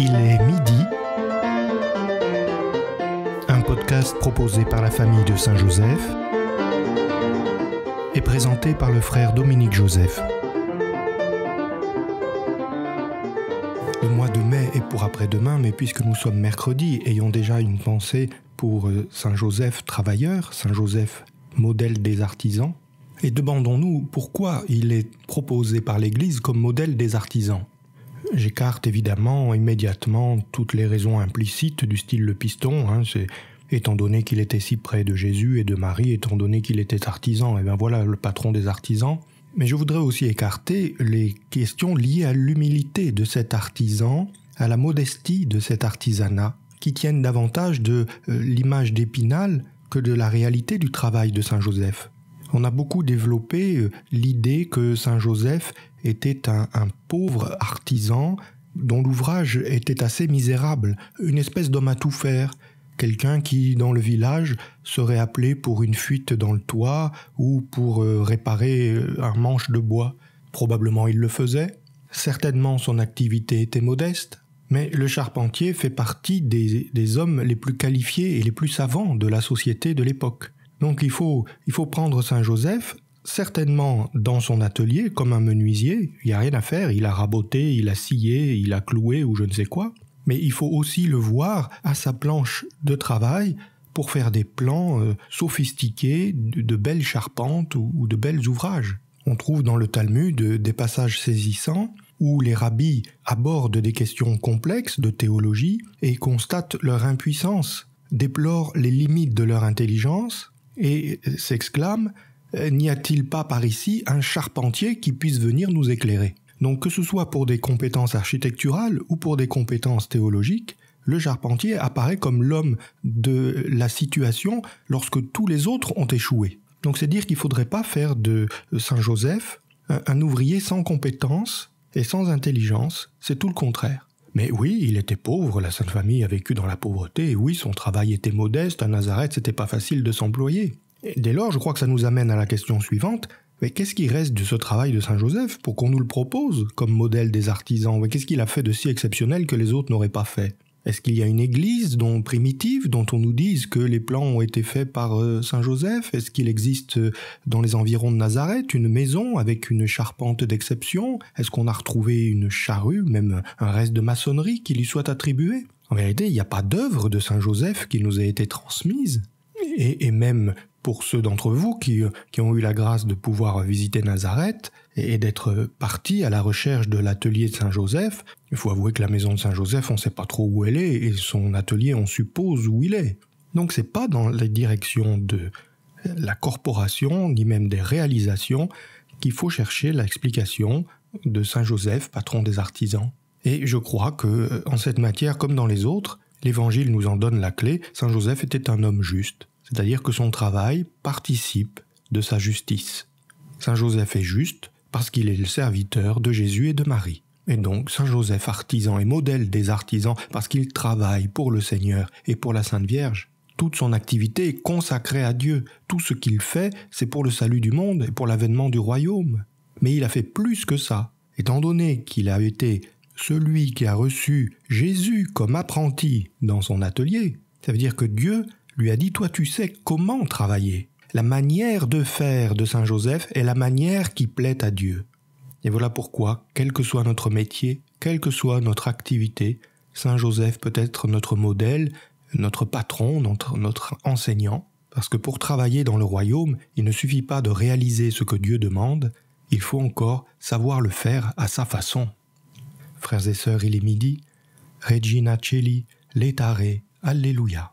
Il est midi. Un podcast proposé par la famille de Saint-Joseph et présenté par le frère Dominique Joseph. Le mois de mai est pour après-demain, mais puisque nous sommes mercredi, ayons déjà une pensée pour euh, Saint-Joseph travailleur, Saint-Joseph modèle des artisans, et demandons-nous pourquoi il est proposé par l'Église comme modèle des artisans. J'écarte évidemment immédiatement toutes les raisons implicites du style de piston, hein, c'est étant donné qu'il était si près de Jésus et de Marie, étant donné qu'il était artisan, et eh bien voilà le patron des artisans. Mais je voudrais aussi écarter les questions liées à l'humilité de cet artisan, à la modestie de cet artisanat, qui tiennent davantage de euh, l'image d'Épinal que de la réalité du travail de Saint Joseph. On a beaucoup développé euh, l'idée que Saint Joseph était un, pauvre artisan dont l'ouvrage était assez misérable, une espèce d'homme à tout faire, quelqu'un qui, dans le village, serait appelé pour une fuite dans le toit ou pour euh, réparer euh, un manche de bois. Probablement il le faisait, certainement son activité était modeste, mais le charpentier fait partie des hommes les plus qualifiés et les plus savants de la société de l'époque. Donc il faut, prendre Saint-Joseph certainement dans son atelier comme un menuisier, il n'y a rien à faire, il a raboté, il a scié, il a cloué ou je ne sais quoi, mais il faut aussi le voir à sa planche de travail pour faire des plans euh, sophistiqués, de, belles charpentes ou, ou, de belles ouvrages. On trouve dans le Talmud euh, des passages saisissants où les rabbis abordent des questions complexes de théologie et constatent leur impuissance, déplorent les limites de leur intelligence et s'exclame N'y a-t-il pas par ici un charpentier qui puisse venir nous éclairer Donc que ce soit pour des compétences architecturales ou pour des compétences théologiques, le charpentier apparaît comme l'homme de la situation lorsque tous les autres ont échoué. Donc c'est dire qu'il ne faudrait pas faire de Saint Joseph un ouvrier sans compétences et sans intelligence, c'est tout le contraire. Mais oui, il était pauvre, la Sainte Famille a vécu dans la pauvreté, et oui, son travail était modeste, à Nazareth c'était pas facile de s'employer. dès lors, je crois que ça nous amène à la question suivante, mais qu'est-ce qui reste de ce travail de Saint Joseph pour qu'on nous le propose comme modèle des artisans Mais qu'est-ce qu'il a fait de si exceptionnel que les autres n'auraient pas fait est-ce qu'il y a une église dont, primitive dont on nous dise que les plans ont été faits par euh, Saint Joseph Est-ce qu'il existe euh, dans les environs de Nazareth une maison avec une charpente d'exception Est-ce qu'on a retrouvé une charrue, même un reste de maçonnerie qui lui soit attribué En vérité, il n'y a pas d'œuvre de Saint Joseph qui nous ait été transmise. Et, même pour ceux d'entre vous euh, qui, ont eu la grâce de pouvoir visiter Nazareth et d'être partis à la recherche de l'atelier de Saint-Joseph, il faut avouer que la maison de Saint-Joseph, on ne sait pas trop où elle est, et son atelier, on suppose où il est. Donc c'est pas dans la direction de la corporation, ni même des réalisations, qu'il faut chercher l'explication de Saint-Joseph, patron des artisans. Et je crois que, euh, en cette matière comme dans les autres, l'Évangile nous en donne la clé, Saint-Joseph était un homme juste, c'est-à-dire que son travail participe de sa justice. Saint-Joseph est juste parce qu'il est le serviteur de Jésus et de Marie. Et donc Saint Joseph, artisan et modèle des artisans, parce qu'il travaille pour le Seigneur et pour la Sainte Vierge, toute son activité est consacrée à Dieu. Tout ce qu'il fait, c'est pour le salut du monde et pour l'avènement du royaume. Mais il a fait plus que ça. Étant donné qu'il a été celui qui a reçu Jésus comme apprenti dans son atelier, ça veut dire que Dieu lui a dit Toi tu sais comment travailler. La manière de faire de Saint Joseph est la manière qui plaît à Dieu. Et voilà pourquoi, quel que soit notre métier, quelle que soit notre activité, Saint Joseph peut être notre modèle, notre patron, notre, enseignant, parce que pour travailler dans le royaume, il ne suffit pas de réaliser ce que Dieu demande, il faut encore savoir le faire à sa façon. Frères et sœurs, il est midi. Regina Celi, Letare, Alléluia.